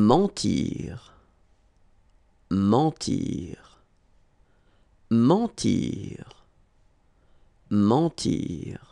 mentir, mentir, mentir, mentir.